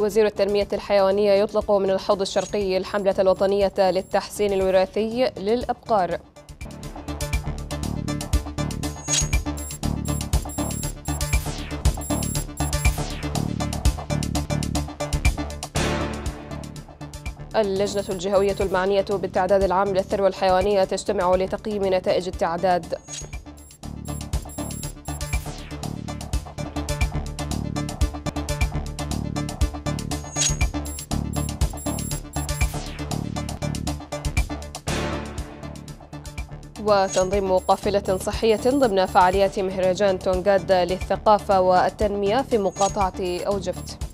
وزير التنمية الحيوانية يطلق من الحوض الشرقي الحملة الوطنية للتحسين الوراثي للأبقار اللجنة الجهوية المعنية بالتعداد العام للثروة الحيوانية تجتمع لتقييم نتائج التعداد وتنظيم قافلة صحية ضمن فعاليات مهرجان تونغاد للثقافة والتنمية في مقاطعة أوجفت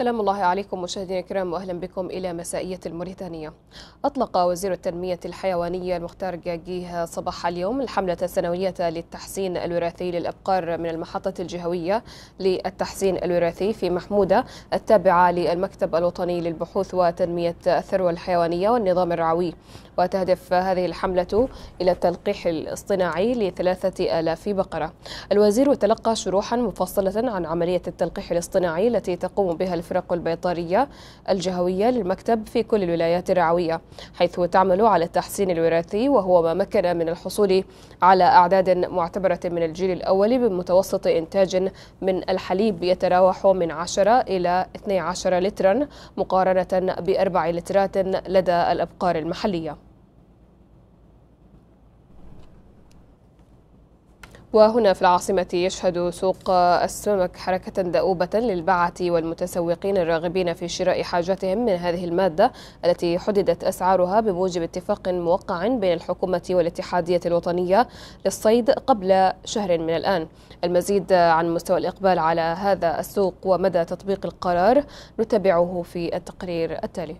سلام الله عليكم مشاهدينا الكرام واهلا بكم الى مسائيه الموريتانيه. اطلق وزير التنميه الحيوانيه المختار جاجيه صباح اليوم الحمله السنويه للتحسين الوراثي للابقار من المحطه الجهويه للتحسين الوراثي في محموده التابعه للمكتب الوطني للبحوث وتنميه الثروه الحيوانيه والنظام الرعوي وتهدف هذه الحملة إلى التلقيح الاصطناعي لثلاثة آلاف بقرة الوزير تلقى شروحا مفصلة عن عملية التلقيح الاصطناعي التي تقوم بها الفرق البيطرية الجهوية للمكتب في كل الولايات الرعوية حيث تعمل على التحسين الوراثي وهو ما مكن من الحصول على أعداد معتبرة من الجيل الأول بمتوسط إنتاج من الحليب يتراوح من 10 إلى 12 لترا مقارنة بأربع لترات لدى الأبقار المحلية وهنا في العاصمة يشهد سوق السمك حركة دؤوبة للبعة والمتسوقين الراغبين في شراء حاجاتهم من هذه المادة التي حددت أسعارها بموجب اتفاق موقع بين الحكومة والاتحادية الوطنية للصيد قبل شهر من الآن المزيد عن مستوى الإقبال على هذا السوق ومدى تطبيق القرار نتبعه في التقرير التالي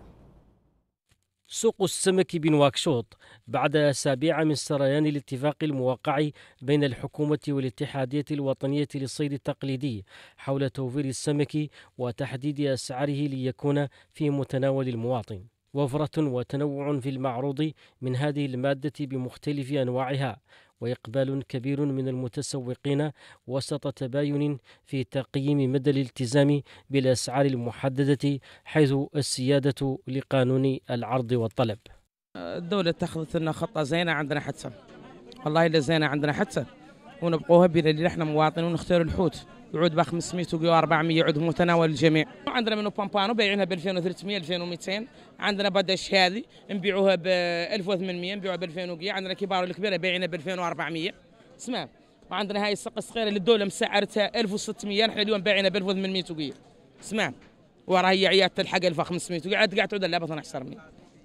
سوق السمك بنواكشوط بعد أسابيع من سريان الاتفاق الموقع بين الحكومة والاتحادية الوطنية للصيد التقليدي حول توفير السمك وتحديد أسعاره ليكون في متناول المواطن. وفرة وتنوع في المعروض من هذه المادة بمختلف أنواعها وإقبال كبير من المتسوقين وسط تباين في تقييم مدى الالتزام بالأسعار المحددة حيث السيادة لقانون العرض والطلب الدولة اتخذت لنا خطة زينة عندنا حتى والله إلا زينة عندنا حتى ونبقوها بنا اللي نحن مواطنين ونختار الحوت يعود ب 500 وقيو 400 يعود متناول الجميع عندنا منو بامبانو بايعينها ب 2300 2200 عندنا بدش هذه نبيعوها ب 1800 نبيعوها ب 2000 وقيو عندنا كبار الكبيره بايعينها ب 2400 اسمع وعندنا هاي السق الصغيره اللي الدوله مسعرتها 1600 نحن اليوم بايعينها ب 1800 وقيو اسمع وراها هي عيادة الحق 1500 وقاعد قاعد تعود لا بطن احسن مني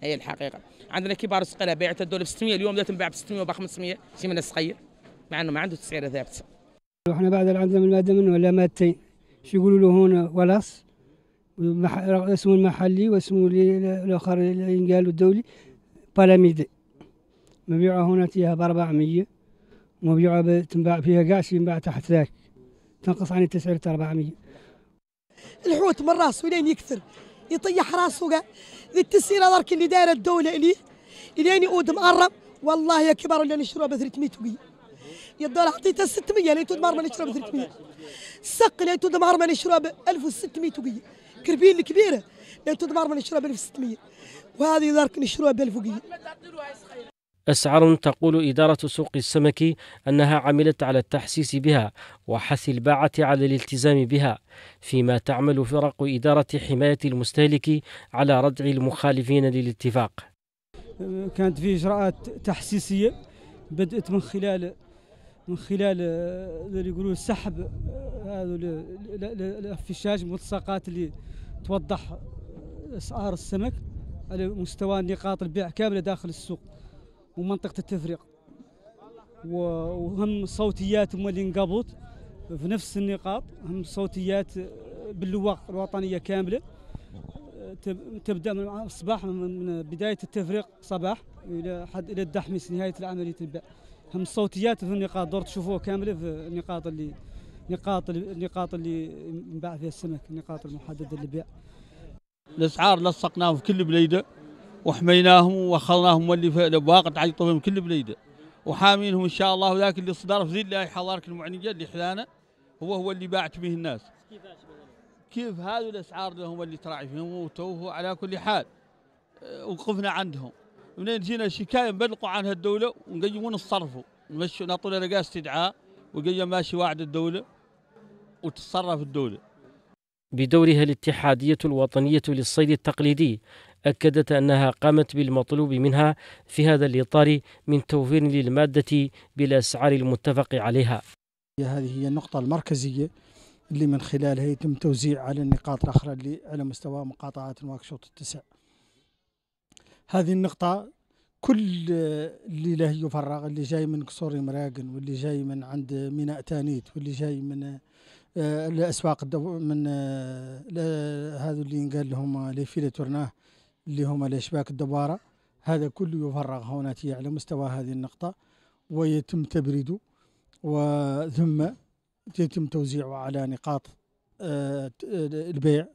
هي الحقيقه عندنا كبار السقلاء بيعت الدول ب 600 اليوم لا تنباع ب 600 وب 500 شي من الصغير مع انه ما عنده تسعيره ثابته احنا بعد عندنا من مادمن ولا مادتين شو يقولوا له هون ولاص اسمه المحلي واسمه الاخر ينقال الدولي بالاميد مبيعه هنا تيها ب 400 مبيعه تنباع فيها كاع شي ينباع تحت ذاك تنقص عن التسعيره 400 الحوت من راسه لين يكثر يطيح راسه للتسير دارك اللي دايره الدوله اليه الين يقود مقرب والله يا كبار اللي نشروها ب 300 وي الدولار عطيتها 600 اللي دمار ما نشروها ب 300 السق اللي دمار ما نشروها ب 1600 وي كربين الكبيره اللي دمار ما نشروها ب 1600 وهذه دارك نشروها ب 1000 وي أسعار تقول إدارة سوق السمك أنها عملت على التحسيس بها وحث الباعة على الالتزام بها فيما تعمل فرق إدارة حماية المستهلك على ردع المخالفين للاتفاق كانت في إجراءات تحسيسية بدأت من خلال من خلال اللي يقولوا سحب هذو الافيشاج الملصقات اللي توضح اسعار السمك على مستوى نقاط البيع كامله داخل السوق ومنطقه التفريق وهم صوتيات هما اللي انقبض في نفس النقاط هم صوتيات باللواق الوطنيه كامله تبدا من الصباح من بدايه التفريق صباح الى حد الى الدحمس نهايه العمليه الباء هم الصوتيات في النقاط دور تشوفوها كامله في النقاط اللي نقاط النقاط اللي ينباع فيها السمك النقاط المحدده للبيع الاسعار لصقناهم في كل بليده وحميناهم وخلناهم واللي في الابواق تعيطوا بهم كل بليده وحامينهم ان شاء الله وذاك اللي صدر في ذيل الله حضارك المعنيه اللي حلانا هو هو اللي باعت به الناس كيف هذه الاسعار لهم اللي تراعي فيهم وتوه على كل حال آه، وقفنا عندهم منين جينا شكايه نبلغوا عنها الدوله ونقيمون الصرفه نمشي نعطوا لنا استدعاء وقيم ماشي واعد الدوله وتتصرف الدوله بدورها الاتحادية الوطنية للصيد التقليدي أكدت أنها قامت بالمطلوب منها في هذا الإطار من توفير للمادة بالأسعار المتفق عليها هذه هي النقطة المركزية اللي من خلالها يتم توزيع على النقاط الأخرى اللي على مستوى مقاطعة نواكشوط التسع هذه النقطة كل اللي له يفرغ اللي جاي من قصور مراقن واللي جاي من عند ميناء تانيت واللي جاي من الاسواق آه، من آه، هذا اللي ينقال لهم آه، فيلي تورناه اللي هما الأشباك الدبارة هذا كله يفرغ هوناتي على مستوى هذه النقطة ويتم تبريده وثم يتم توزيعه على نقاط آه، البيع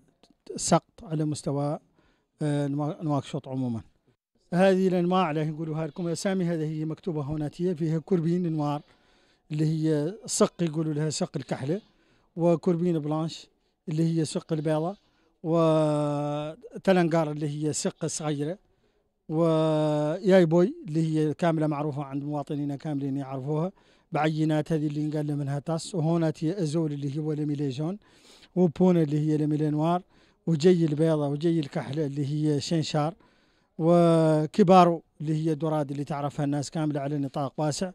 سقط على مستوى آه، نواكشوط عموما هذه الانواع اللي نقولوها لكم اسامي هذه هي مكتوبه هوناتيه فيها كربين انوار اللي هي سق يقولوا لها سق الكحله وكربين بلانش اللي هي سق البيضه وتلنقار اللي هي سقة صغيرة وياي بوي اللي هي كاملة معروفة عند مواطنينا كاملين يعرفوها بعينات هذه اللي نقال منها تاس وهونات تي أزول اللي هو لميليجون وبونا اللي هي لميلينوار وجي البيضة وجي الكحلة اللي هي شنشار وكبارو اللي هي دراد اللي تعرفها الناس كاملة على نطاق واسع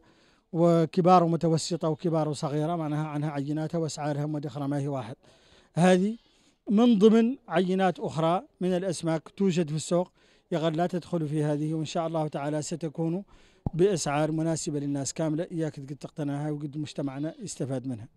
وكبارو متوسطة وكبارو صغيرة معناها عنها عيناتها وأسعارها ومدخرها ما هي واحد هذه من ضمن عينات أخرى من الأسماك توجد في السوق يغل لا تدخل في هذه وإن شاء الله تعالى ستكون بأسعار مناسبة للناس كاملة إياك قد تقتنعها وقد مجتمعنا يستفاد منها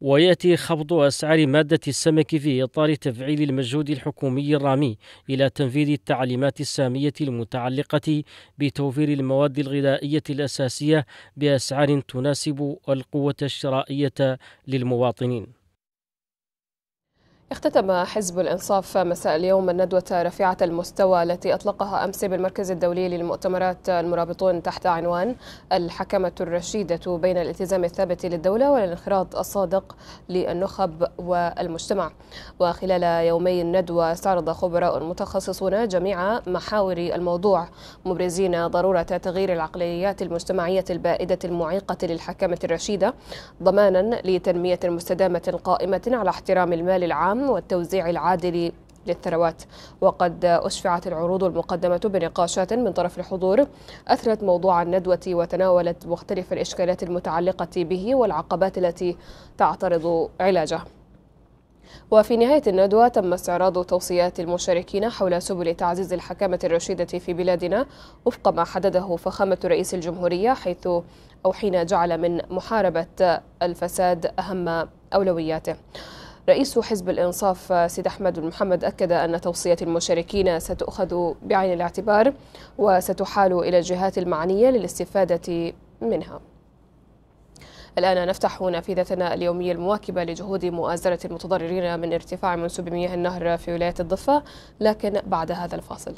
ويأتي خفض أسعار مادة السمك في إطار تفعيل المجهود الحكومي الرامي إلى تنفيذ التعليمات السامية المتعلقة بتوفير المواد الغذائية الأساسية بأسعار تناسب القوة الشرائية للمواطنين اختتم حزب الإنصاف مساء اليوم الندوة رفيعة المستوى التي أطلقها أمس بالمركز الدولي للمؤتمرات المرابطون تحت عنوان الحكمة الرشيدة بين الالتزام الثابت للدولة والانخراط الصادق للنخب والمجتمع وخلال يومي الندوة استعرض خبراء متخصصون جميع محاور الموضوع مبرزين ضرورة تغيير العقليات المجتمعية البائدة المعيقة للحكمة الرشيدة ضمانا لتنمية مستدامة قائمة على احترام المال العام الأمن والتوزيع العادل للثروات وقد أشفعت العروض المقدمة بنقاشات من طرف الحضور أثرت موضوع الندوة وتناولت مختلف الإشكالات المتعلقة به والعقبات التي تعترض علاجه وفي نهاية الندوة تم استعراض توصيات المشاركين حول سبل تعزيز الحكامة الرشيدة في بلادنا وفق ما حدده فخامة رئيس الجمهورية حيث أو حين جعل من محاربة الفساد أهم أولوياته رئيس حزب الإنصاف سيد أحمد محمد أكد أن توصية المشاركين ستؤخذ بعين الاعتبار وستحال إلى الجهات المعنية للاستفادة منها الآن نفتح نافذتنا اليومية المواكبة لجهود مؤازرة المتضررين من ارتفاع منسوب مياه النهر في ولاية الضفة لكن بعد هذا الفاصل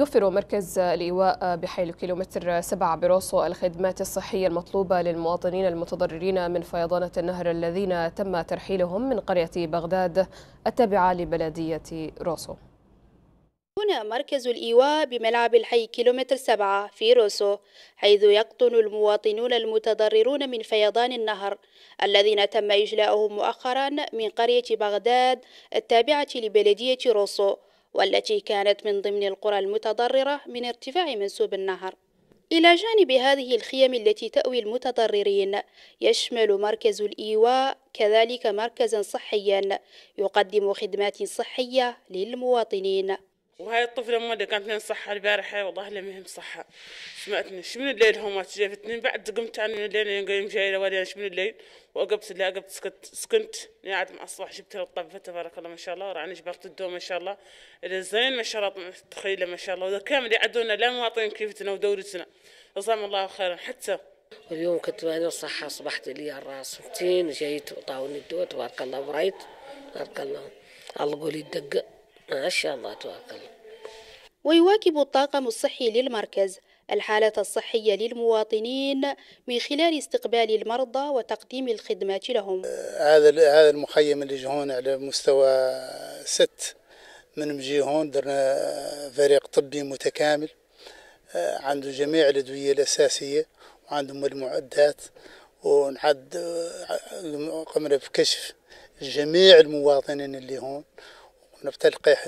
يوفر مركز الإيواء بحيل كيلومتر 7 بروسو الخدمات الصحية المطلوبة للمواطنين المتضررين من فيضانة النهر الذين تم ترحيلهم من قرية بغداد التابعة لبلدية روسو هنا مركز الإيواء بملعب الحي كيلومتر سبعة في روسو حيث يقطن المواطنون المتضررون من فيضان النهر الذين تم إجلاؤهم مؤخرا من قرية بغداد التابعة لبلدية روسو والتي كانت من ضمن القرى المتضررة من ارتفاع منسوب النهر إلى جانب هذه الخيم التي تأوي المتضررين يشمل مركز الإيواء كذلك مركزا صحيا يقدم خدمات صحية للمواطنين وهاي الطفلة ما اللي كانت صحه البارحة والله لا مهم صحة شو من الليل هم شافتني بعد قمت أنا من الليل يعني قايم جاي يعني شو من الليل وقبت لا قبت سكت سكنت قاعد يعني مع الصبح جبت له تبارك الله ما شاء الله وراني جبرت الدوم ما شاء الله اللي زين ما شاء الله تخيله ما شاء الله وذا كامل يعدونا لا مواطنين كيفتنا ودولتنا جزاهم الله خيرا حتى اليوم كنت انا صحة صبحت لي الراس متين جيت وطاوني الدواء تبارك الله وريت تبارك الله الله يقول يدق ما شاء الله أتوكل ويواكب الطاقم الصحي للمركز الحالة الصحية للمواطنين من خلال استقبال المرضى وتقديم الخدمات لهم. هذا هذا المخيم اللي جهون على مستوى ست من مجي هون درنا فريق طبي متكامل آه، عنده جميع الأدوية الأساسية وعندهم المعدات ونعد آه، قمنا بكشف جميع المواطنين اللي هون ونبتلقح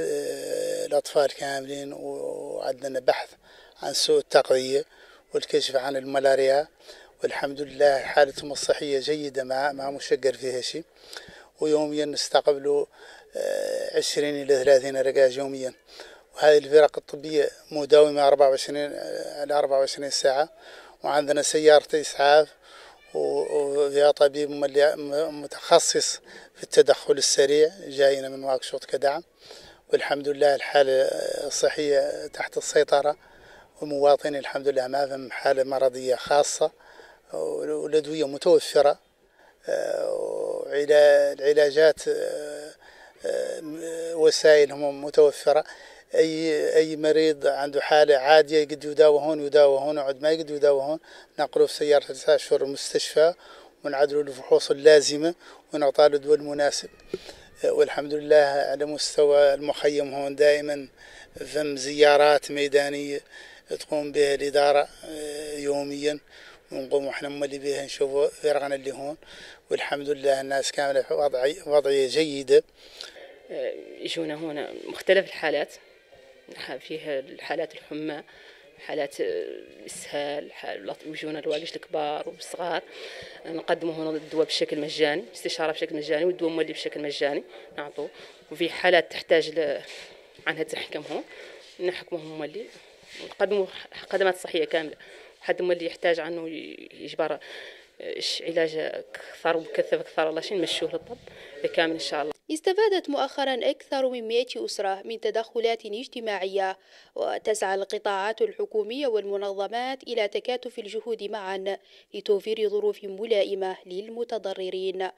الأطفال كاملين وعندنا بحث عن سوء التغذية والكشف عن الملاريا والحمد لله حالتهم الصحية جيدة ما ما مشجر فيها شيء ويوميا نستقبلوا آه، عشرين إلى ثلاثين رقاج يوميا وهذه الفرق الطبية مداومة أربعة وعشرين على آه، أربعة وعشرين ساعة وعندنا سيارة إسعاف ويا طبيب متخصص في التدخل السريع جاينا من واكشوط كدعم والحمد لله الحالة الصحية تحت السيطرة ومواطني الحمد لله ما فهم حالة مرضية خاصة والأدوية متوفرة العلاجات آه، آه، وسائلهم متوفرة اي اي مريض عنده حاله عاديه يقدر يداوى هون ويداوى هون وعد ما يقدر يداوى هون نقله سياره تسعة اشهر المستشفى ونعدله الفحوص اللازمه ونعطاه الدواء المناسب والحمد لله على مستوى المخيم هون دائما فم زيارات ميدانيه تقوم بها الاداره آه، يوميا ونقوم احنا ملي بها نشوفوا فرقنا اللي هون والحمد لله الناس كامله في وضعيه جيده آه، يجونا هنا مختلف الحالات فيه الحالات الحمى حالات الاسهال يجونا الواقيش الكبار والصغار نقدموا هنا الدواء بشكل مجاني استشاره بشكل مجاني والدواء مولي بشكل مجاني نعطوه وفي حالات تحتاج ل... عنها تحكمهم نحكمهم مولي نقدموا خدمات صحيه كامله حد مولي يحتاج عنه يجبر علاج اكثر ومكثف اكثر الله شي نمشوه للطب كامل ان شاء الله استفادت مؤخرا أكثر من 100 أسرة من تدخلات اجتماعية وتسعى القطاعات الحكومية والمنظمات إلى تكاتف الجهود معا لتوفير ظروف ملائمة للمتضررين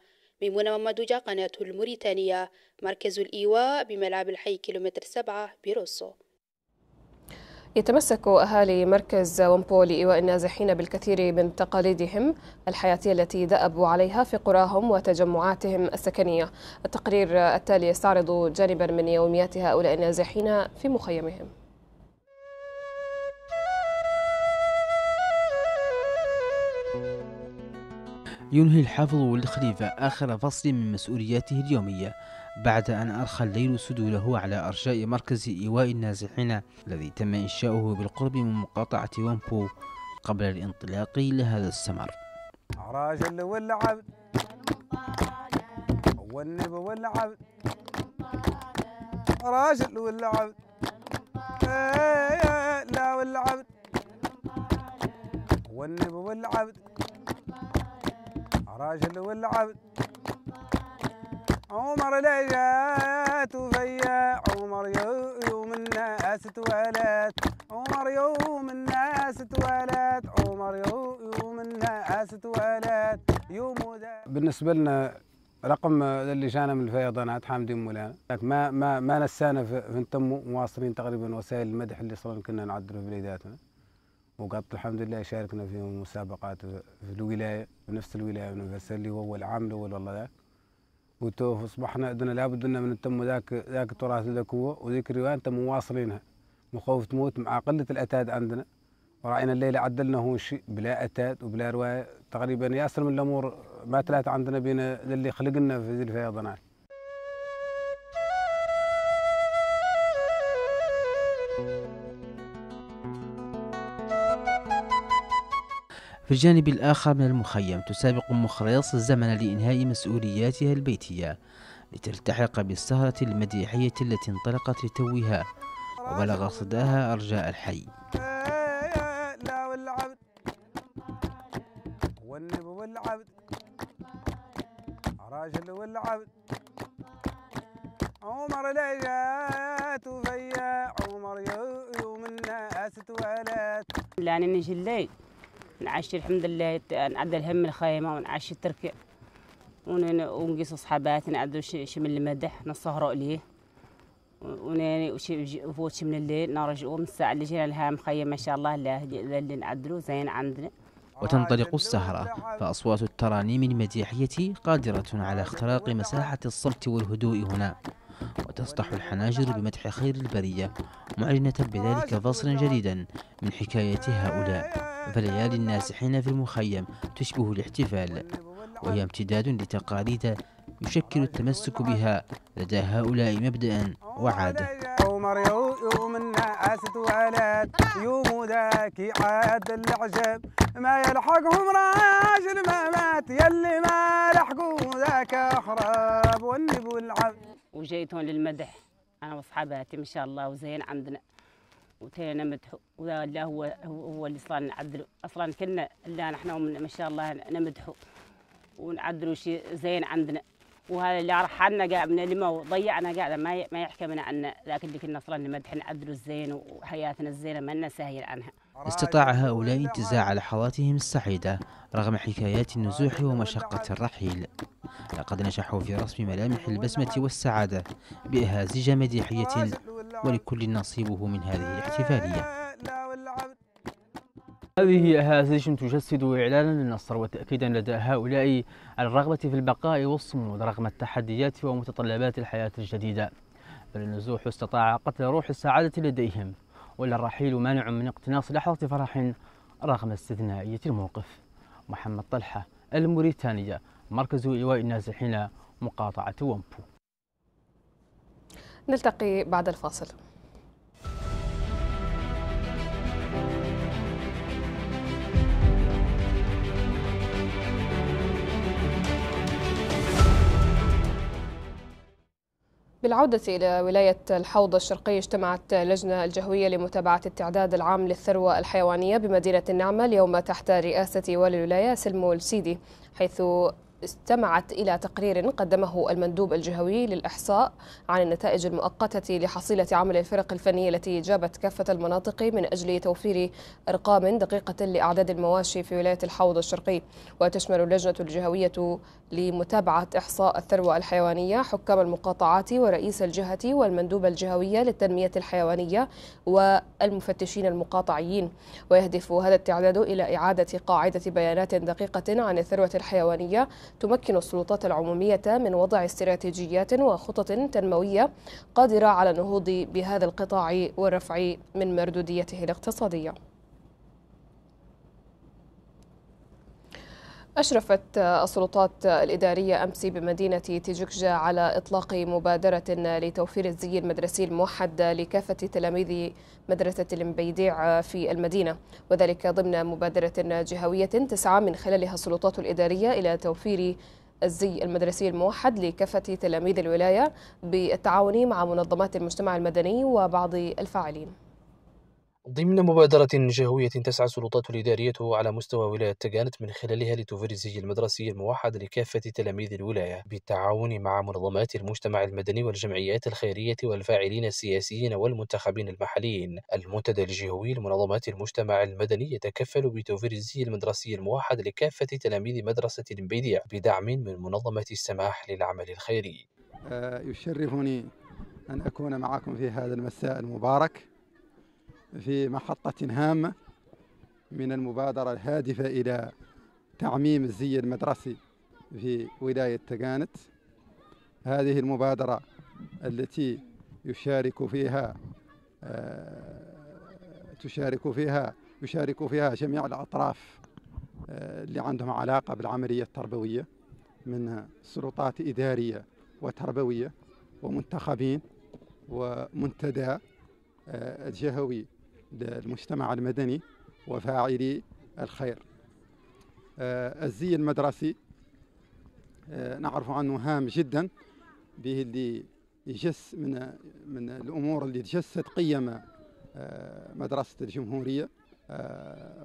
ميمونة ممدوجة قناة الموريتانية مركز الإيواء بملعب الحي كيلومتر سبعة بروسو يتمسك أهالي مركز ومبو لإيواء النازحين بالكثير من تقاليدهم الحياتية التي دأبوا عليها في قراهم وتجمعاتهم السكنية التقرير التالي يستعرض جانبا من يوميات هؤلاء النازحين في مخيمهم ينهي الحافظ والخليفة آخر فصل من مسؤولياته اليومية بعد أن أرخى الليل سدوله على أرجاء مركز إيواء النازحين الذي تم إنشاؤه بالقرب من مقاطعة وامبو قبل الانطلاق لهذا السمر راجل والعبد والنب والعبد راجل والعبد لا والعبد والنب والعبد راجل والعبد عمر لا جات وفيا عمر يوم الناس توالت عمر يوم الناس توالت عمر يوم الناس توالت يوم بالنسبه لنا رقم اللي جانا من الفيضانات حامدين مولانا ما ما ما نسانا في نتم مواصلين تقريبا وسائل المدح اللي صرنا كنا نعدلوا في بلاداتنا وقط الحمد لله شاركنا في مسابقات في الولايه في نفس الولايه اللي هو العام الاول والله ذاك وأصبحنا عندنا لابد لنا من نتم ذاك ذاك التراث ذاك هو وذيك الرواية أنت مواصلينها مخوف تموت مع قلة الأتاد عندنا ورأينا الليلة عدلنا هو شيء بلا أتاد وبلا رواية تقريبا ياسر من الأمور ما تلات عندنا بين اللي خلق لنا في ذي الفيضانات في الجانب الآخر من المخيم تسابق أم خريص الزمن لإنهاء مسؤولياتها البيتية لتلتحق بالسهرة المديحية التي انطلقت لتوها وبلغ صداها أرجاء الحي والنب والعبد راجل والعبد عمر لا جات وفيا عمر يوم الناس لاني نجي الليل نعشي الحمد لله نعد الهم الخيمة ونعشي التركي ونقيس صحابات نعدو شي من المدح نسهروا ليه وناني وشي فوت من الليل نرجعوا من الساعة اللي جينا لها مخيم ما شاء الله لا اللي نعدلو زين عندنا وتنطلق السهرة فأصوات الترانيم المديحية قادرة على اختراق مساحة الصمت والهدوء هنا وتسطح الحناجر بمدح خير البرية معلنة بذلك فصلا جديدا من حكاية هؤلاء فليالي النازحين في المخيم تشبه الاحتفال وهي امتداد لتقاليد يشكل التمسك بها لدى هؤلاء مبدأ وعادة يوم الناس يوم ذاك عاد العجب ما يلحقهم راجل ما مات يلي ما لحقوا ذاك حراب واللي بالعب وجيتون للمدح انا واصحاباتي ما شاء الله وزين عندنا وتينا مدح ولا هو هو اللي صار نعدلوا اصلا كنا لا نحن ما شاء الله نمدحوا ونعدلوا شيء زين عندنا وهذا اللي رحلنا قاعد من اللي ما ضيعنا قاعد ما ما يحكمنا من عنا لكن اللي كنا اصلا نمدح نعدلوا الزين وحياتنا الزينه ما لنا سهل عنها استطاع هؤلاء انتزاع لحظاتهم السعيدة رغم حكايات النزوح ومشقة الرحيل لقد نجحوا في رسم ملامح البسمة والسعادة بأهازيج مديحية ولكل نصيبه من هذه الاحتفالية هذه أهازيج تجسد إعلانا للنصر وتأكيدا لدى هؤلاء الرغبة في البقاء والصمود رغم التحديات ومتطلبات الحياة الجديدة بل النزوح استطاع قتل روح السعادة لديهم ولا الرحيل مانع من اقتناص لحظة فرح رغم استثنائية الموقف محمد طلحة الموريتانية مركز إيواء النازحين مقاطعة ومبو نلتقي بعد الفاصل بالعودة إلى ولاية الحوض الشرقي اجتمعت اللجنة الجهوية لمتابعة التعداد العام للثروة الحيوانية بمدينة النعمة اليوم تحت رئاسة والي الولاية سلمو السيدي حيث استمعت إلى تقرير قدمه المندوب الجهوي للإحصاء عن النتائج المؤقتة لحصيلة عمل الفرق الفنية التي جابت كافة المناطق من أجل توفير أرقام دقيقة لأعداد المواشي في ولاية الحوض الشرقي وتشمل اللجنة الجهوية لمتابعة إحصاء الثروة الحيوانية حكام المقاطعات ورئيس الجهة والمندوب الجهوية للتنمية الحيوانية والمفتشين المقاطعيين ويهدف هذا التعداد إلى إعادة قاعدة بيانات دقيقة عن الثروة الحيوانية تمكن السلطات العمومية من وضع استراتيجيات وخطط تنموية قادرة على النهوض بهذا القطاع والرفع من مردوديته الاقتصادية أشرفت السلطات الإدارية أمس بمدينة تيجكجا على إطلاق مبادرة لتوفير الزي المدرسي الموحد لكافة تلاميذ مدرسة المبيديع في المدينة وذلك ضمن مبادرة جهوية تسعى من خلالها السلطات الإدارية إلى توفير الزي المدرسي الموحد لكافة تلاميذ الولاية بالتعاون مع منظمات المجتمع المدني وبعض الفاعلين ضمن مبادرة جهوية تسعى السلطات الإدارية على مستوى ولاية تقانت من خلالها لتوفير الزي المدرسي الموحد لكافة تلاميذ الولاية بالتعاون مع منظمات المجتمع المدني والجمعيات الخيرية والفاعلين السياسيين والمنتخبين المحليين. المنتدى الجهوي لمنظمات المجتمع المدني يتكفل بتوفير الزي المدرسي الموحد لكافة تلاميذ مدرسة البديع بدعم من منظمة السماح للعمل الخيري. آه، يشرفني أن أكون معكم في هذا المساء المبارك. في محطة هامة من المبادرة الهادفة إلى تعميم الزي المدرسي في ولاية تقانت هذه المبادرة التي يشارك فيها آه، تشارك فيها يشارك فيها جميع الأطراف آه، اللي عندهم علاقة بالعملية التربوية من سلطات إدارية وتربوية ومنتخبين ومنتدى آه، الجهوي للمجتمع المدني وفاعلي الخير آه، الزي المدرسي آه، نعرف عنه هام جدا به اللي يجس من من الامور اللي تجسد قيم آه، مدرسه الجمهوريه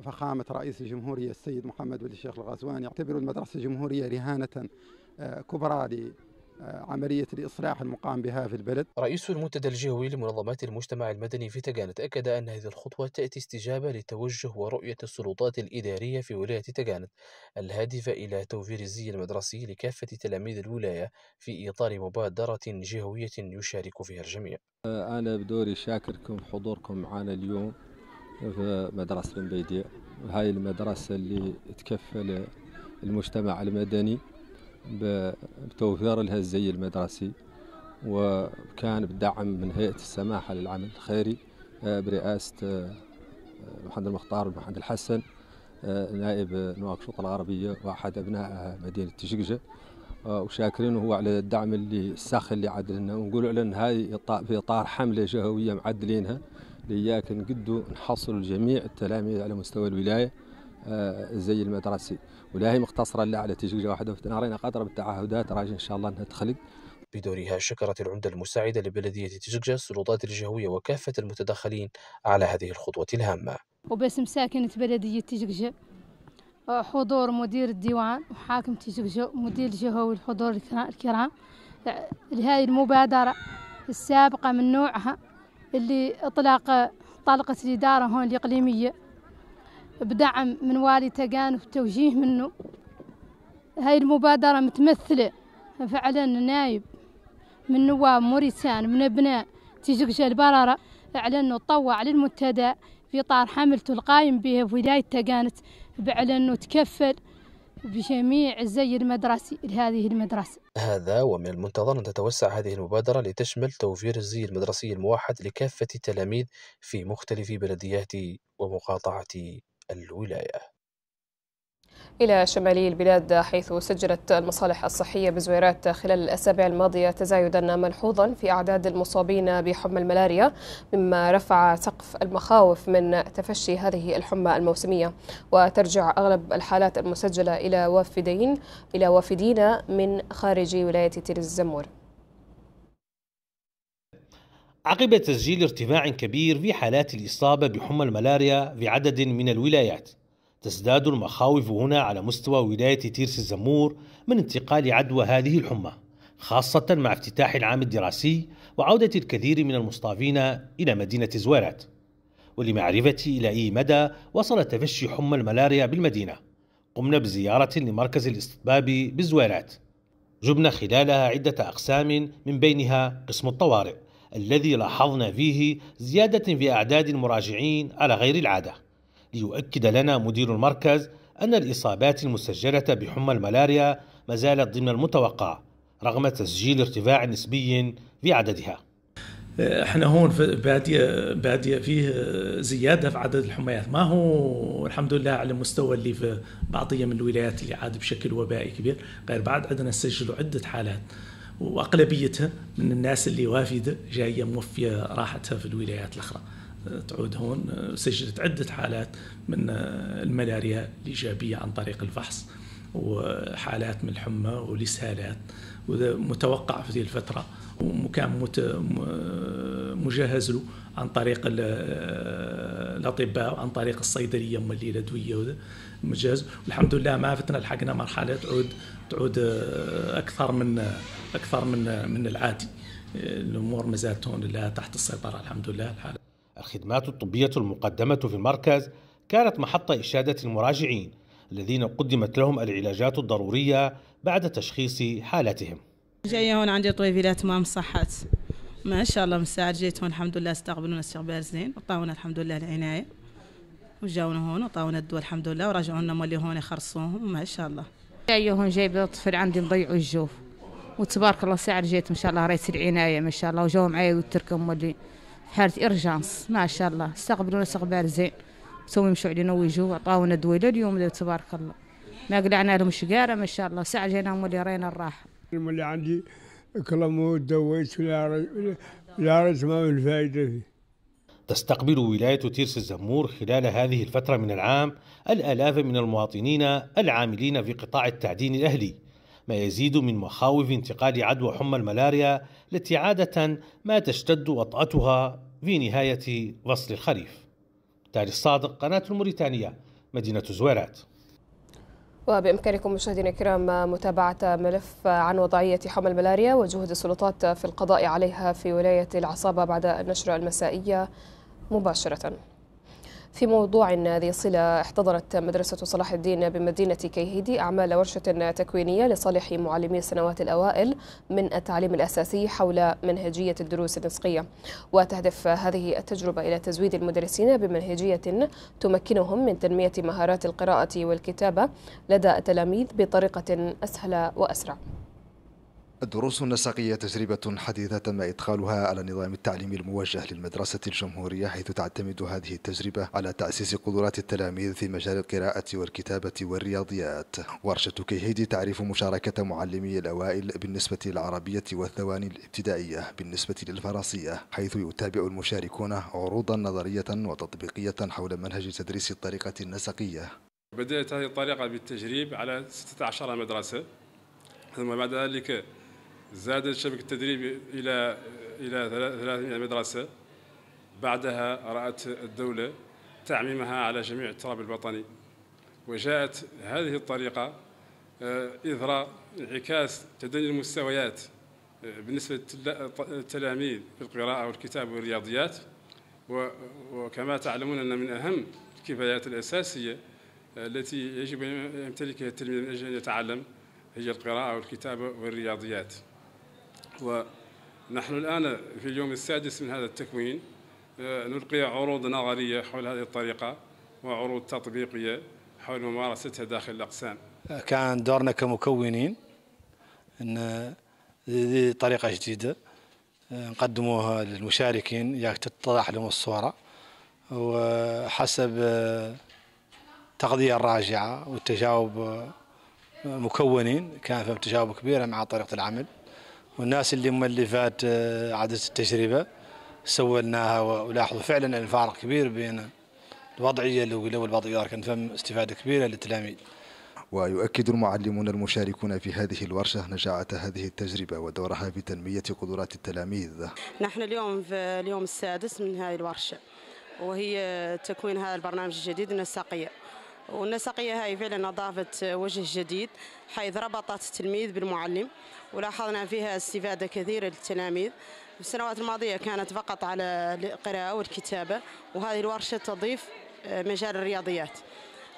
فخامه رئيس الجمهوريه السيد محمد بن الشيخ الغزواني يعتبر المدرسه الجمهوريه رهانه كبرى آه، عملية الإصلاح المقام بها في البلد رئيس المنتدى الجهوي لمنظمات المجتمع المدني في تجانت أكد أن هذه الخطوة تأتي استجابة لتوجه ورؤية السلطات الإدارية في ولاية تجانت الهادفة إلى توفير الزي المدرسي لكافة تلاميذ الولاية في إطار مبادرة جهوية يشارك فيها الجميع آه، أنا بدوري شاكركم حضوركم معنا اليوم في مدرسة بن بيديع هاي المدرسة اللي تكفل المجتمع المدني بتوفير لها الزي المدرسي وكان بدعم من هيئة السماحة للعمل الخيري آه، برئاسة آه، محمد المختار محمد الحسن آه، نائب نواكشوط الغربية وأحد أبنائها مدينة تشقجة هو على الدعم اللي الساخ اللي عاد لنا ونقولوا على هاي في اطار حمله جهويه معدلينها لياك نقدوا نحصلوا جميع التلاميذ على مستوى الولايه زي المدرسي ولا هي مقتصره لا على تزويجه واحده فتنا راينا قادره بالتعهدات راجع ان شاء الله انها تخلق بدورها شكرت العمدة المساعدة لبلدية تزوجة السلطات الجهوية وكافة المتدخلين على هذه الخطوة الهامة وباسم ساكنة بلدية تزوجة حضور مدير الديوان وحاكم تزوجة مدير جهوي الحضور الكرام لهذه المبادرة السابقة من نوعها اللي اطلاق طلقت الإدارة هون الإقليمية بدعم من والي تقان وتوجيه منه هاي المبادرة متمثلة فعلا نايب من نواب موريسان من ابناء تيجوكشا البررة اعلنوا طوع للمنتدى في إطار حملته القائم بها في ولاية تقانت بأعلن تكفل بجميع الزي المدرسي لهذه المدرسة هذا ومن المنتظر أن تتوسع هذه المبادرة لتشمل توفير الزي المدرسي الموحد لكافة التلاميذ في مختلف بلديات ومقاطعة الولاية إلى شمال البلاد حيث سجلت المصالح الصحية بزويرات خلال الأسابيع الماضية تزايدا ملحوظا في أعداد المصابين بحمى الملاريا مما رفع سقف المخاوف من تفشي هذه الحمى الموسمية وترجع أغلب الحالات المسجلة إلى وافدين إلى وافدين من خارج ولاية تير الزمور عقب تسجيل ارتفاع كبير في حالات الإصابة بحمى الملاريا في عدد من الولايات تزداد المخاوف هنا على مستوى ولاية تيرس الزمور من انتقال عدوى هذه الحمى خاصة مع افتتاح العام الدراسي وعودة الكثير من المصطافين إلى مدينة زويرات ولمعرفة إلى أي مدى وصل تفشي حمى الملاريا بالمدينة قمنا بزيارة لمركز الاستطباب بزويرات جبنا خلالها عدة أقسام من بينها قسم الطوارئ الذي لاحظنا فيه زيادة في أعداد المراجعين على غير العادة ليؤكد لنا مدير المركز أن الإصابات المسجلة بحمى الملاريا ما زالت ضمن المتوقع رغم تسجيل ارتفاع نسبي في عددها احنا هون باديه باديه فيه زياده في عدد الحميات ما هو الحمد لله على المستوى اللي في بعضيه من الولايات اللي عاد بشكل وبائي كبير غير بعد عندنا سجلوا عده حالات واغلبيتها من الناس اللي وافده جايه موفيه راحتها في الولايات الاخرى أه، تعود هون أه، سجلت عده حالات من أه، الملاريا الايجابيه عن طريق الفحص وحالات من الحمى والاسهالات ومتوقع في هذه الفتره وكان مجهز له عن طريق الاطباء وعن طريق الصيدليه ملي اللي الادويه مجهز والحمد لله ما فتنا لحقنا مرحله تعود تعود آه، اكثر من آه، اكثر من آه، من العادي الامور ما زالت هون لله تحت السيطره الحمد لله الحال الخدمات الطبيه المقدمه في المركز كانت محط اشاده المراجعين الذين قدمت لهم العلاجات الضروريه بعد تشخيص حالتهم جايه هون عندي طويفيلات ما صحت ما شاء الله من الساعه جيت هون الحمد لله استقبلونا استقبال زين وطاونا الحمد لله العنايه وجاونا هون وطاونا الدواء الحمد لله ورجعونا لنا مولي هون يخرصوهم ما شاء الله جايه هون جايبه طفل عندي مضيعوا الجوف وتبارك الله ساعه جيت ما شاء الله ريت العنايه ما شاء الله وجاوا معايا وتركهم مولي حاله ارجانس ما شاء الله استقبلونا استقبال زين سوي مشوا علينا ويجوا عطاونا دويله لليوم تبارك الله ما قلعنا لهم شقاره ما شاء الله ساعه جينا مولي رينا الراحه اللي عندي كلامود دويت لا رسمة الفائدة فيه تستقبل ولاية تيرس الزمور خلال هذه الفترة من العام الآلاف من المواطنين العاملين في قطاع التعدين الأهلي ما يزيد من مخاوف انتقال عدوى حمى الملاريا التي عادة ما تشتد وطأتها في نهاية فصل الخريف تالي الصادق قناة الموريتانية مدينة زويرات وبإمكانكم مشاهدينا الكرام متابعة ملف عن وضعية حمى الملاريا وجهود السلطات في القضاء عليها في ولاية العصابة بعد النشرة المسائية مباشرة في موضوع ذي صلة احتضنت مدرسة صلاح الدين بمدينة كيهيدي أعمال ورشة تكوينية لصالح معلمي السنوات الأوائل من التعليم الأساسي حول منهجية الدروس النسقية وتهدف هذه التجربة إلى تزويد المدرسين بمنهجية تمكنهم من تنمية مهارات القراءة والكتابة لدى التلاميذ بطريقة أسهل وأسرع دروس نسقية تجربة حديثة تم إدخالها على نظام التعليم الموجه للمدرسة الجمهورية حيث تعتمد هذه التجربة على تأسيس قدرات التلاميذ في مجال القراءة والكتابة والرياضيات ورشة كيهيدي تعرف مشاركة معلمي الأوائل بالنسبة للعربية والثواني الابتدائية بالنسبة للفرنسية حيث يتابع المشاركون عروضا نظرية وتطبيقية حول منهج تدريس الطريقة النسقية بدأت هذه الطريقة بالتجريب على 16 مدرسة ثم بعد ذلك زادت شبكة التدريب إلى إلى 300 مدرسة بعدها رأت الدولة تعميمها على جميع التراب الوطني وجاءت هذه الطريقة إثر آه، انعكاس تدني المستويات آه، بالنسبة للتلاميذ في القراءة والكتاب والرياضيات وكما تعلمون أن من أهم الكفايات الأساسية آه، التي يجب أن يمتلكها التلميذ من أجل أن يتعلم هي القراءة والكتابة والرياضيات ونحن الآن في اليوم السادس من هذا التكوين آه، نلقي عروض نظرية حول هذه الطريقة وعروض تطبيقية حول ممارستها داخل الأقسام كان دورنا كمكونين أن هذه طريقة جديدة آه، نقدموها للمشاركين ياك تتضح لهم الصورة وحسب التغذية آه، الراجعة والتجاوب مكونين كان فيهم تجاوب كبيرة مع طريقة العمل والناس اللي هم اللي فات آه، عادة التجربة سولناها ولاحظوا فعلا الفارق كبير بين الوضعية الأولى والوضعية كان فهم استفادة كبيرة للتلاميذ ويؤكد المعلمون المشاركون في هذه الورشة نجاعة هذه التجربة ودورها في تنمية قدرات التلاميذ نحن اليوم في اليوم السادس من هذه الورشة وهي تكوين هذا البرنامج الجديد النساقية والنسقيه هاي فعلا اضافت وجه جديد حيث ربطت التلميذ بالمعلم ولاحظنا فيها استفاده كثيره للتلاميذ في السنوات الماضيه كانت فقط على القراءه والكتابه وهذه الورشه تضيف مجال الرياضيات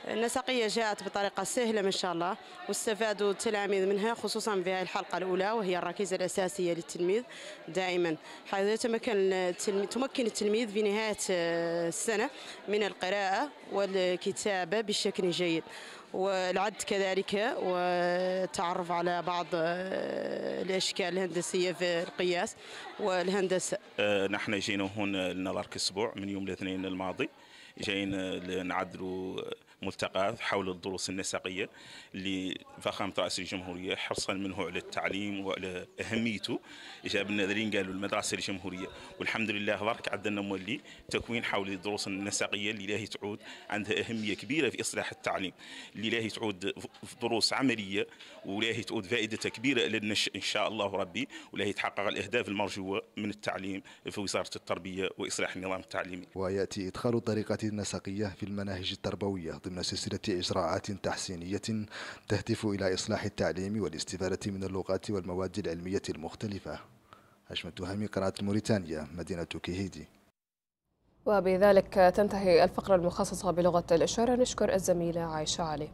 النسقية جاءت بطريقة سهلة ما شاء الله واستفادوا التلاميذ منها خصوصا في هذه الحلقة الأولى وهي الركيزة الأساسية للتلميذ دائما حيث يتمكن التلميذ تمكن التلميذ في نهاية آه، السنة من القراءة والكتابة بشكل جيد والعد كذلك والتعرف على بعض آه، الاشكال الهندسيه في القياس والهندسه. آه، نحن جينا هون لنا الاسبوع من يوم الاثنين الماضي جايين نعدلوا ملتقى حول الدروس النسقية لفخامة رئيس الجمهورية حرصا منه على التعليم وعلى أهميته جاب الناظرين قالوا المدرسة الجمهورية والحمد لله بارك عندنا مولي تكوين حول الدروس النسقية اللي لاهي تعود عندها أهمية كبيرة في إصلاح التعليم اللي لاهي تعود دروس عملية ولاهي تعود فائدتها كبيرة لنا إن شاء الله ربي ولاهي تحقق الأهداف المرجوة من التعليم في وزارة التربية وإصلاح النظام التعليمي ويأتي إدخال الطريقة النسقية في المناهج التربوية ضمن سلسلة إجراءات تحسينية تهدف إلى إصلاح التعليم والاستفادة من اللغات والمواد العلمية المختلفة هشمة تهامي قناة موريتانيا مدينة كيهيدي وبذلك تنتهي الفقرة المخصصة بلغة الإشارة نشكر الزميلة عائشة علي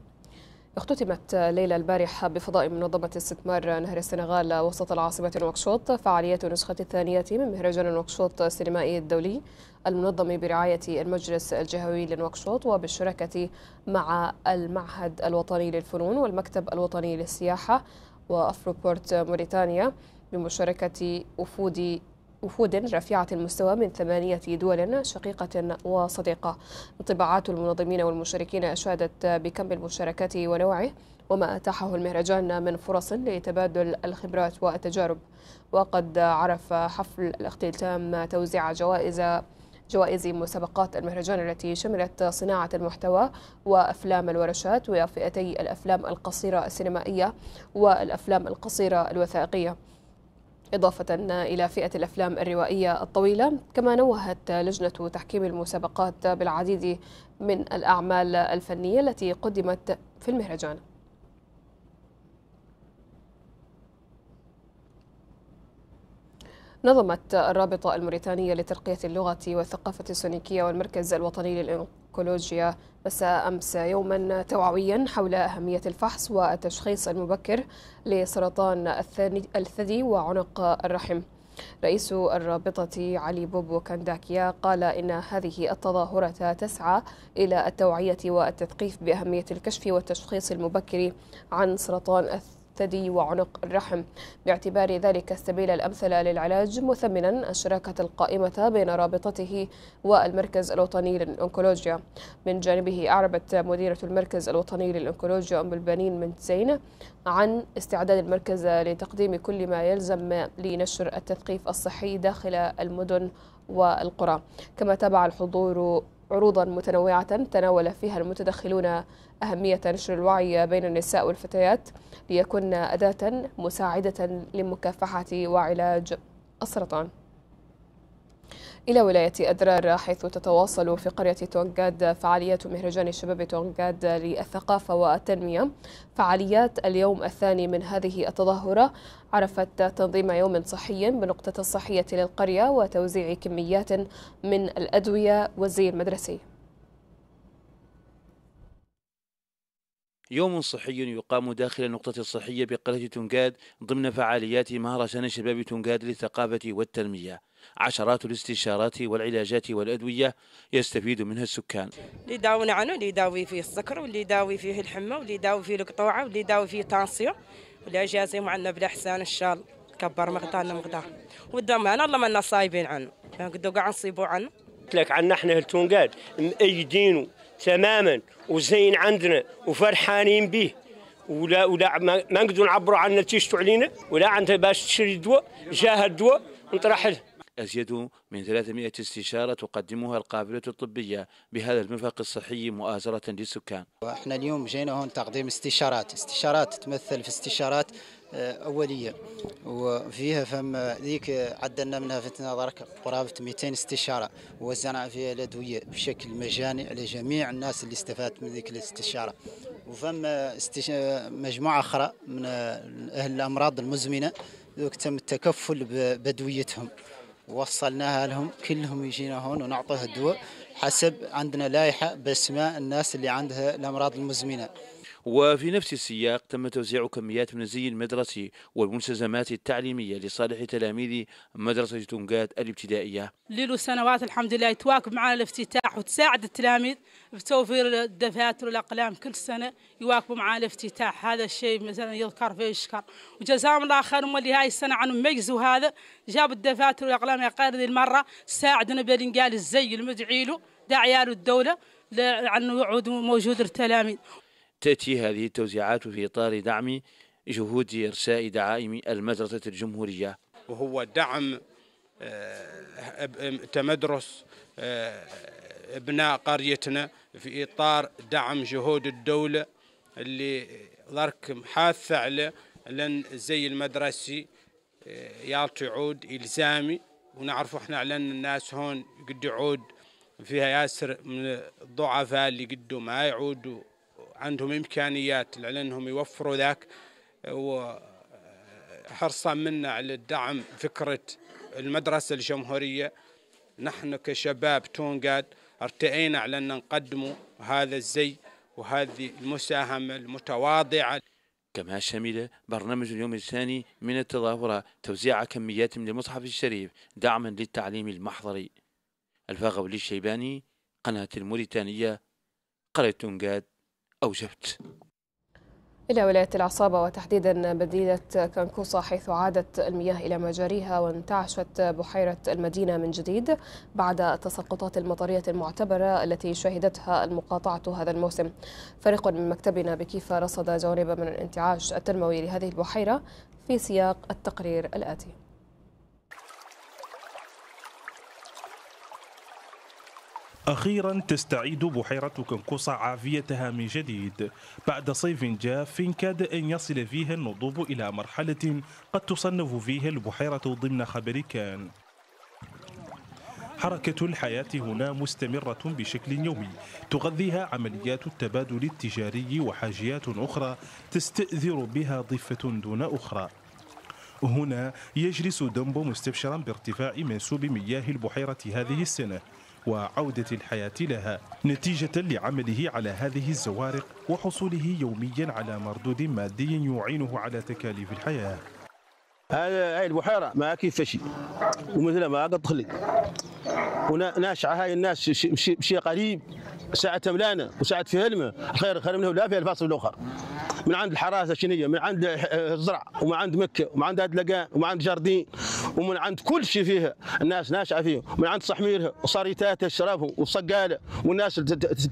اختتمت ليلة البارحة بفضاء منظمة استثمار نهر السنغال وسط العاصمة نواكشوط فعالية النسخة الثانية من مهرجان نواكشوط السينمائي الدولي المنظم برعاية المجلس الجهوي لنواكشوط وبالشراكة مع المعهد الوطني للفنون والمكتب الوطني للسياحة وأفروبورت موريتانيا بمشاركة وفود وفود رفيعة المستوى من ثمانية دول شقيقة وصديقة انطباعات المنظمين والمشاركين أشادت بكم المشاركات ونوعه وما أتاحه المهرجان من فرص لتبادل الخبرات والتجارب وقد عرف حفل الاختتام توزيع جوائز جوائز مسابقات المهرجان التي شملت صناعة المحتوى وأفلام الورشات وفئتي الأفلام القصيرة السينمائية والأفلام القصيرة الوثائقية إضافة إلى فئة الأفلام الروائية الطويلة كما نوهت لجنة تحكيم المسابقات بالعديد من الأعمال الفنية التي قدمت في المهرجان نظمت الرابطة الموريتانية لترقية اللغة والثقافة السونيكية والمركز الوطني للإنكولوجيا مساء أمس يوما توعويا حول أهمية الفحص والتشخيص المبكر لسرطان الثدي وعنق الرحم رئيس الرابطة علي بوبو كانداكيا قال إن هذه التظاهرة تسعى إلى التوعية والتثقيف بأهمية الكشف والتشخيص المبكر عن سرطان الثدي الثدي وعنق الرحم باعتبار ذلك السبيل الأمثل للعلاج مثمنا الشراكة القائمة بين رابطته والمركز الوطني للأنكولوجيا من جانبه أعربت مديرة المركز الوطني للأنكولوجيا أم البنين من زين عن استعداد المركز لتقديم كل ما يلزم لنشر التثقيف الصحي داخل المدن والقرى كما تابع الحضور عروضا متنوعة تناول فيها المتدخلون أهمية نشر الوعي بين النساء والفتيات ليكن أداة مساعدة لمكافحة وعلاج السرطان إلى ولاية أدرار حيث تتواصل في قرية تونغاد فعاليات مهرجان شباب تونغاد للثقافة والتنمية فعاليات اليوم الثاني من هذه التظاهرة عرفت تنظيم يوم صحي بنقطة الصحية للقرية وتوزيع كميات من الأدوية والزي المدرسي يوم صحي يقام داخل النقطة الصحية بقرية تونغاد ضمن فعاليات مهرجان شباب تونغاد للثقافة والتنمية عشرات الاستشارات والعلاجات والأدوية يستفيد منها السكان اللي داوي عنه اللي داوي فيه السكر واللي داوي فيه الحمى واللي داوي فيه القطوعة واللي داوي فيه تانسيو واللي جازيهم عنا بالأحسان إن شاء الله كبر مقطعنا ودام أنا الله ما صايبين عنه نقدروا يعني كاع نصيبوا عنه قلت لك عنا احنا التونقاد مأيدينه تماما وزين عندنا وفرحانين به ولا ولا ما نقدروا نعبروا عن نتيجته علينا ولا عندها باش تشري الدواء جاها الدواء ونطرح له أزيد من 300 استشارة تقدمها القافلة الطبية بهذا المرفق الصحي مؤازرة للسكان. احنا اليوم جينا هون تقديم استشارات، استشارات تمثل في استشارات آه، أولية وفيها فما ذيك عدلنا منها في نظرك قرابة 200 استشارة وزعنا فيها الأدوية بشكل مجاني على جميع الناس اللي استفادت من ذيك الاستشارة وفما استش... مجموعة أخرى من أهل الأمراض المزمنة ذوك تم التكفل بأدويتهم وصلناها لهم كلهم يجينا هون ونعطيها الدواء حسب عندنا لائحة باسماء الناس اللي عندها الأمراض المزمنة وفي نفس السياق تم توزيع كميات من الزي المدرسي والملتزمات التعليمية لصالح تلاميذ مدرسة تونغات الابتدائية ليلو سنوات الحمد لله يتواكب معنا الافتتاح وتساعد التلاميذ بتوفير الدفاتر والأقلام كل سنة يواكبوا معنا الافتتاح هذا الشيء مثلا يذكر فيه الشكر وجزاهم الله خير هم اللي هاي السنة عن ميزوا هذا جابوا الدفاتر والأقلام يا قائد المرة ساعدنا بالإنقال الزي المدعي له داعية له الدولة لأنه يعود موجود التلاميذ تأتي هذه التوزيعات في إطار دعم جهود إرساء دعائم المدرسة الجمهورية وهو دعم آه، تمدرس آه، ابناء قريتنا في إطار دعم جهود الدولة اللي ضرك حاثة على لأن زي المدرسي آه، يالتي عود إلزامي ونعرف احنا على أن الناس هون قد يعود فيها ياسر من الضعفاء اللي قدوا ما يعودوا عندهم امكانيات لانهم يوفروا ذاك وحرصا منا على الدعم فكره المدرسه الجمهوريه نحن كشباب تونقاد ارتئينا على ان نقدم هذا الزي وهذه المساهمه المتواضعه كما شمل برنامج اليوم الثاني من التظاهرة توزيع كميات من المصحف الشريف دعما للتعليم المحضري الفاغولي الشيباني قناة الموريتانية قرية تونغاد أوجبت إلى ولاية العصابة وتحديدا مدينة كنكوصة حيث عادت المياه إلى مجاريها وانتعشت بحيرة المدينة من جديد بعد التساقطات المطرية المعتبرة التي شهدتها المقاطعة هذا الموسم فريق من مكتبنا بكيف رصد جوانب من الانتعاش التنموي لهذه البحيرة في سياق التقرير الآتي أخيرا تستعيد بحيرة كنكوصة عافيتها من جديد بعد صيف جاف كاد أن يصل فيها النضوب إلى مرحلة قد تصنف فيها البحيرة ضمن خبر كان حركة الحياة هنا مستمرة بشكل يومي تغذيها عمليات التبادل التجاري وحاجيات أخرى تستأذر بها ضفة دون أخرى هنا يجلس دمبو مستبشرا بارتفاع منسوب مياه البحيرة هذه السنة وعودة الحياة لها نتيجة لعمله على هذه الزوارق وحصوله يوميا على مردود مادي يعينه على تكاليف الحياة هذا هاي البحيرة ما كيف فشي ومثل ما قد تخلي وناشعة هاي الناس شيء قريب ساعة ملانة وساعة في هلمة خير خير منه لا في الفاصل الآخر من عند الحراسه شنية من عند الزرع ومن عند مكه ومن عند هاد لقان ومن عند جاردين ومن عند كل شيء فيها الناس ناشعه فيه من عند صحميرها وصريتات الشرف والصقاله والناس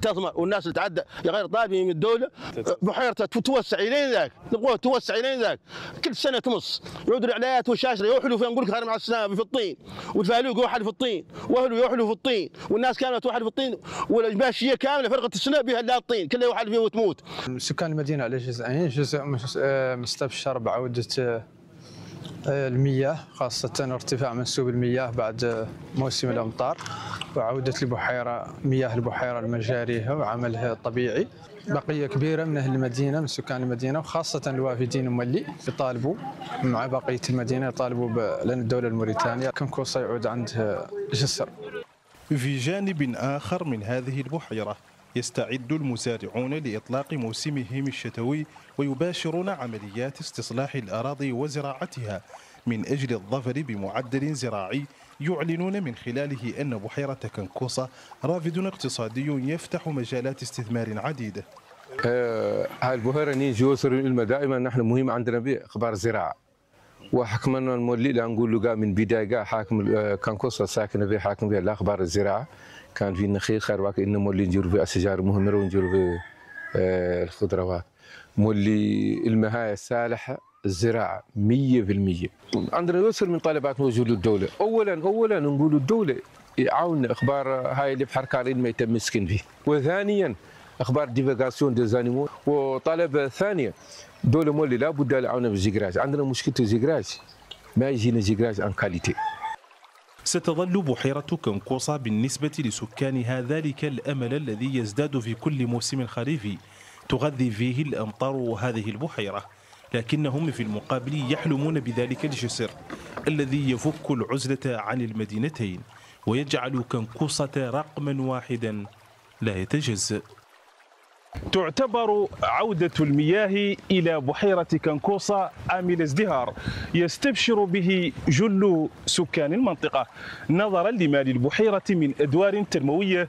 تثمر والناس اللي تعدى غير طالبين من الدوله بحيرتها توسع الين ذاك نبغوه توسع الين ذاك كل سنه تمص يعود العلايات والشاشره يوحلوا فين نقول لك مع السنابه في الطين والفالوق يوحل في الطين واهله يوحلوا في الطين والناس كامله توحل في الطين والماشيه كامله فرقه بها لا الطين كله يوحل فيه وتموت سكان المدينه على جزئين جزء آه، مستبشر بعوده آه، المياه خاصة ارتفاع منسوب المياه بعد موسم الأمطار وعودة البحيرة مياه البحيرة المجارية وعملها الطبيعي بقية كبيرة من أهل المدينة من سكان المدينة وخاصة الوافدين مولي يطالبوا مع بقية المدينة يطالبوا لأن الدولة الموريتانية كنكوصة يعود عندها جسر في جانب آخر من هذه البحيرة يستعد المزارعون لإطلاق موسمهم الشتوي ويباشرون عمليات استصلاح الأراضي وزراعتها من أجل الظفر بمعدل زراعي يعلنون من خلاله أن بحيرة كنكوصة رافد اقتصادي يفتح مجالات استثمار عديدة آه البحيرة جوسر يوصل دائما نحن مهم عندنا بأخبار الزراعة وحكمنا المولي لا نقول له من بداية حاكم آه، كنكوصة ساكنة به حاكم به الأخبار الزراعة كان فينا خير خير باقي انه مولي نديروا في اشجار مهمره ونديروا في آه، الخضروات مولي المهاية الصالحة الزراعة 100% عندنا يوصل من طلبات موجودة الدولة أولا أولا نقول الدولة يعاون أخبار هاي اللي كارين ما يتم السكن فيه وثانيا أخبار ديفاغاسيون دي زانيمو وطلب ثانية دولة مولي لابد لها في بالزيكراج عندنا مشكلة الزيكراج ما يجينا زيكراج عن كاليتي ستظل بحيرة كنقوصة بالنسبة لسكانها ذلك الأمل الذي يزداد في كل موسم خريفي تغذي فيه الأمطار هذه البحيرة لكنهم في المقابل يحلمون بذلك الجسر الذي يفك العزلة عن المدينتين ويجعل كنكوصة رقما واحدا لا يتجزأ تعتبر عودة المياه إلى بحيرة كنكوصة عامل ازدهار يستبشر به جل سكان المنطقة نظرا لما للبحيرة من أدوار تنموية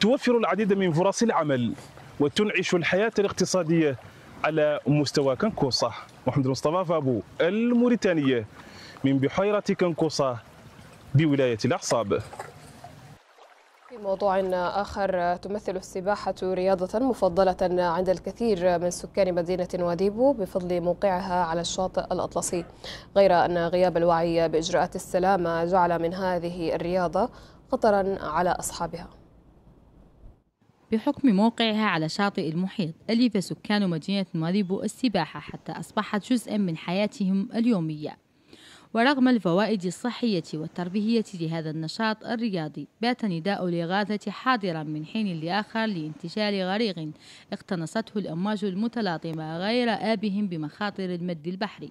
توفر العديد من فرص العمل وتنعش الحياة الاقتصادية على مستوى كنكوصة محمد مصطفى فابو الموريتانية من بحيرة كنكوصة بولاية الأعصاب في موضوع آخر تمثل السباحة رياضة مفضلة عند الكثير من سكان مدينة واديبو بفضل موقعها على الشاطئ الأطلسي غير أن غياب الوعي بإجراءات السلامة جعل من هذه الرياضة خطرا على أصحابها بحكم موقعها على شاطئ المحيط ألف سكان مدينة ماليبو السباحة حتى أصبحت جزءا من حياتهم اليومية ورغم الفوائد الصحية والترفيهية لهذا النشاط الرياضي بات نداء الإغاثة حاضرا من حين لآخر لانتشال غريق اقتنصته الأمواج المتلاطمة غير آبهم بمخاطر المد البحري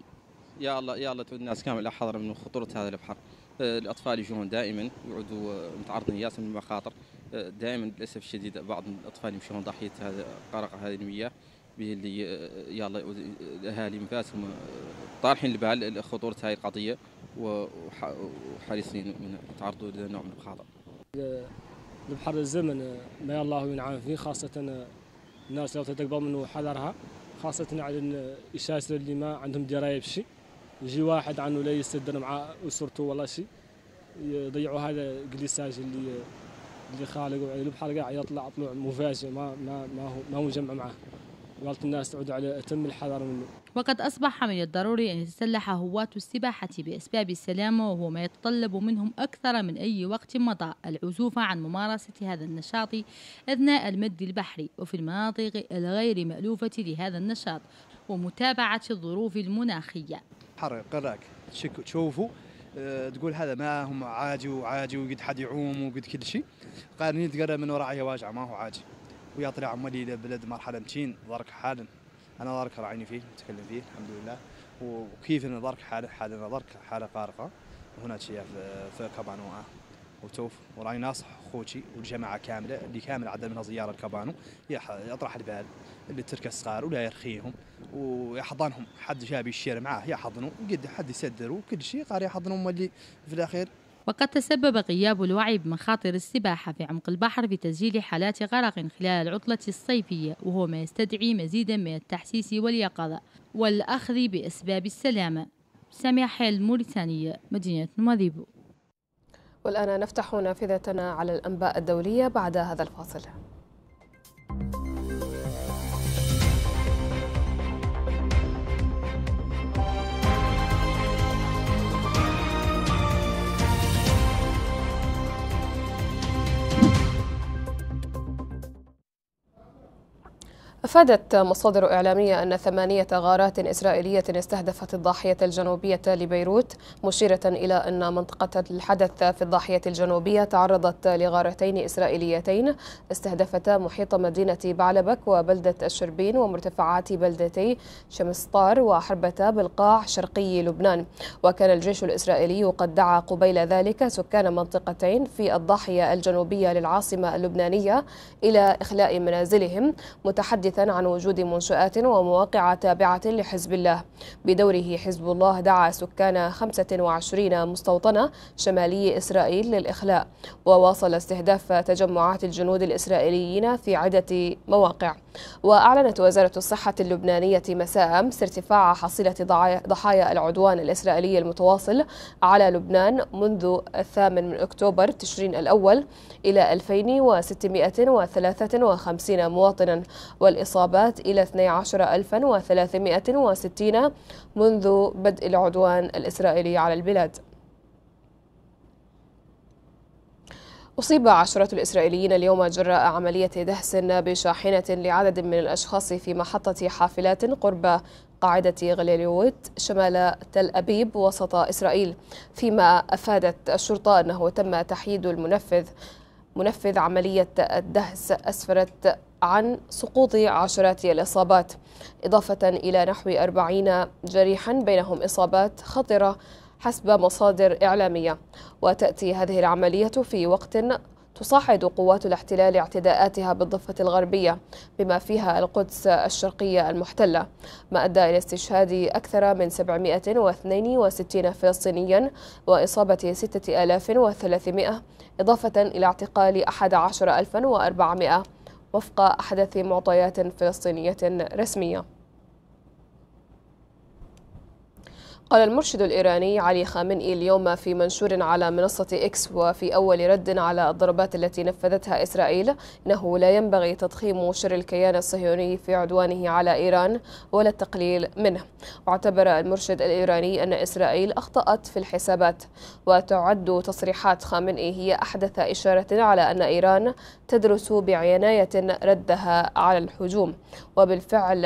يا الله يا الله تعود الناس كامل حاضرة من خطورة هذا البحر آه، الأطفال يجون دائما يعودوا آه، متعرضين من للمخاطر آه، دائما للأسف الشديد بعض الأطفال يمشون ضحية هذا غرق هذه المياه به اللي يلا الاهالي من فاسهم آه، طارحين البال خطوره هذه القضيه وحريصين من تعرضوا لهذا النوع من الخطا. البحر الزمن آه، ما الله ينعم فيه خاصه آه، الناس لو تتقبل منه حذرها خاصه على الشاسر اللي ما عندهم درايه بشيء يجي واحد عنه لا يستدر مع اسرته ولا شيء يضيعوا هذا الكليساج اللي اللي خالق البحر يعني قاع يطلع طلوع مفاجئ ما ما ما هو ما هو مجمع معاه غلط الناس تعود على أتم الحذر منه وقد أصبح من الضروري أن يتسلح هواة السباحة بأسباب السلامة وهو ما يتطلب منهم أكثر من أي وقت مضى العزوف عن ممارسة هذا النشاط أثناء المد البحري وفي المناطق الغير مألوفة لهذا النشاط ومتابعة الظروف المناخية حر قراك تشوفوا آه، تقول هذا ما هم عاجي وعاجي وقد حد يعوم وقد كل شيء قارنين تقرا من وراء واجعه ما هو عاجي ويا طلع عمالي الى بلد مرحله متين ظرك حالا انا ظرك راعيني فيه نتكلم فيه الحمد لله وكيف ان حالا حالا انا ظرك حاله قارقه هنا في في كابانو آه. وتوف وراني ناصح خوتي والجماعه كامله اللي كامل عدى منها زياره لكابانو يطرح البال اللي ترك الصغار ولا يرخيهم ويحضنهم حد جاب يشير معاه يحضنوا قد حد يسدر كل شيء قاري يحضنهم اللي في الاخير وقد تسبب غياب الوعي بمخاطر السباحة في عمق البحر في تسجيل حالات غرق خلال العطلة الصيفية وهو ما يستدعي مزيدا من التحسيس واليقظة والأخذ بأسباب السلامة سامح الموريتانية مدينة نماذيبو والآن نفتح نافذتنا على الأنباء الدولية بعد هذا الفاصل أفادت مصادر إعلامية أن ثمانية غارات إسرائيلية استهدفت الضاحية الجنوبية لبيروت مشيرة إلى أن منطقة الحدث في الضاحية الجنوبية تعرضت لغارتين إسرائيليتين استهدفتا محيط مدينة بعلبك وبلدة الشربين ومرتفعات بلدتي شمسطار وحربتا بالقاع شرقي لبنان وكان الجيش الإسرائيلي قد دعا قبيل ذلك سكان منطقتين في الضاحية الجنوبية للعاصمة اللبنانية إلى إخلاء منازلهم متحدثا عن وجود منشآت ومواقع تابعة لحزب الله بدوره حزب الله دعا سكان 25 مستوطنة شمالي إسرائيل للإخلاء وواصل استهداف تجمعات الجنود الإسرائيليين في عدة مواقع وأعلنت وزارة الصحة اللبنانية مساء أمس ارتفاع حصيلة ضحايا العدوان الإسرائيلي المتواصل على لبنان منذ الثامن من أكتوبر تشرين الأول إلى 2653 مواطنا والإصابة الإصابات إلى 12360 منذ بدء العدوان الإسرائيلي على البلاد أصيب عشرة الإسرائيليين اليوم جراء عملية دهس بشاحنة لعدد من الأشخاص في محطة حافلات قرب قاعدة غليليويت شمال تل أبيب وسط إسرائيل فيما أفادت الشرطة أنه تم تحييد المنفذ منفذ عملية الدهس أسفرت عن سقوط عشرات الإصابات إضافة إلى نحو أربعين جريحا بينهم إصابات خطرة حسب مصادر إعلامية وتأتي هذه العملية في وقت تصاعد قوات الاحتلال اعتداءاتها بالضفة الغربية بما فيها القدس الشرقية المحتلة ما أدى إلى استشهاد أكثر من 762 فلسطينيا وإصابة 6300 إضافة إلى اعتقال 11400 وفق أحدث معطيات فلسطينية رسمية قال المرشد الإيراني علي خامنئي اليوم في منشور على منصة إكس وفي أول رد على الضربات التي نفذتها إسرائيل أنه لا ينبغي تضخيم شر الكيان الصهيوني في عدوانه على إيران ولا التقليل منه واعتبر المرشد الإيراني أن إسرائيل أخطأت في الحسابات وتعد تصريحات خامنئي هي أحدث إشارة على أن إيران تدرس بعناية ردها على الهجوم وبالفعل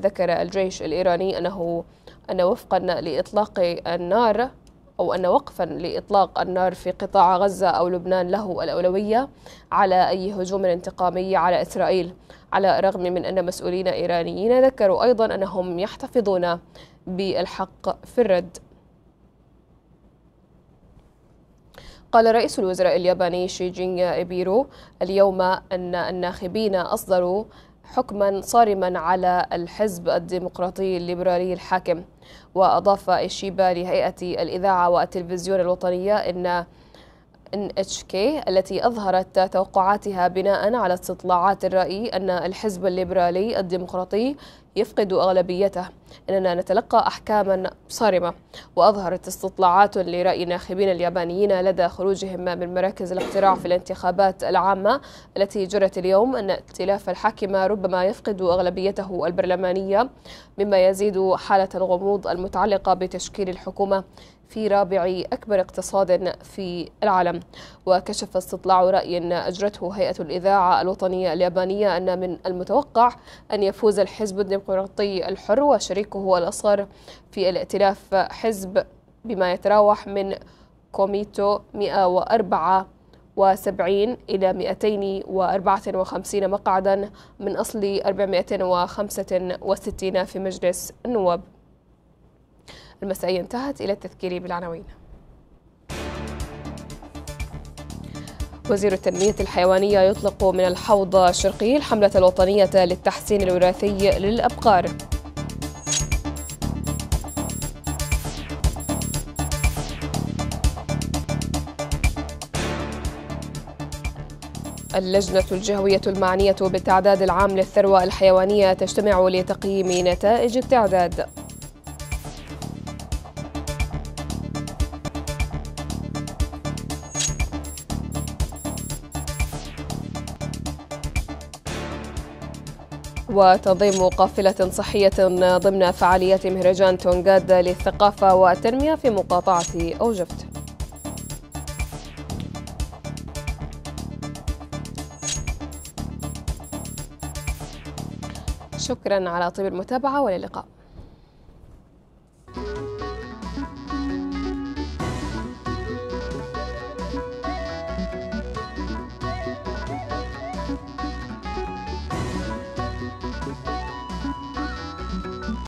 ذكر الجيش الإيراني أنه أن وفقا لإطلاق النار أو أن وقفا لإطلاق النار في قطاع غزة أو لبنان له الأولوية على أي هجوم انتقامي على إسرائيل على الرغم من أن مسؤولين إيرانيين ذكروا أيضا أنهم يحتفظون بالحق في الرد قال رئيس الوزراء الياباني شي جين إبيرو اليوم أن الناخبين أصدروا حكما صارما على الحزب الديمقراطي الليبرالي الحاكم وأضاف إشيبا لهيئة الإذاعة والتلفزيون الوطنية أن NHK التي أظهرت توقعاتها بناء على استطلاعات الرأي أن الحزب الليبرالي الديمقراطي يفقد أغلبيته أننا نتلقى أحكاما صارمة وأظهرت استطلاعات لرأي الناخبين اليابانيين لدى خروجهم من مراكز الاقتراع في الانتخابات العامة التي جرت اليوم أن ائتلاف الحاكمة ربما يفقد أغلبيته البرلمانية مما يزيد حالة الغموض المتعلقة بتشكيل الحكومة في رابع أكبر اقتصاد في العالم وكشف استطلاع رأي أجرته هيئة الإذاعة الوطنية اليابانية أن من المتوقع أن يفوز الحزب الديمقراطي الحر وشريكه الأصغر في الائتلاف حزب بما يتراوح من كوميتو 174 إلى 254 مقعدا من أصل 465 في مجلس النواب المسائية انتهت إلى التذكير بالعناوين وزير التنمية الحيوانية يطلق من الحوض الشرقي الحملة الوطنية للتحسين الوراثي للأبقار اللجنة الجهوية المعنية بالتعداد العام للثروة الحيوانية تجتمع لتقييم نتائج التعداد وتنظيم قافلة صحية ضمن فعاليات مهرجان تونغاد للثقافة والتنمية في مقاطعة أوجفت شكرا على طيب المتابعة وإلى اللقاء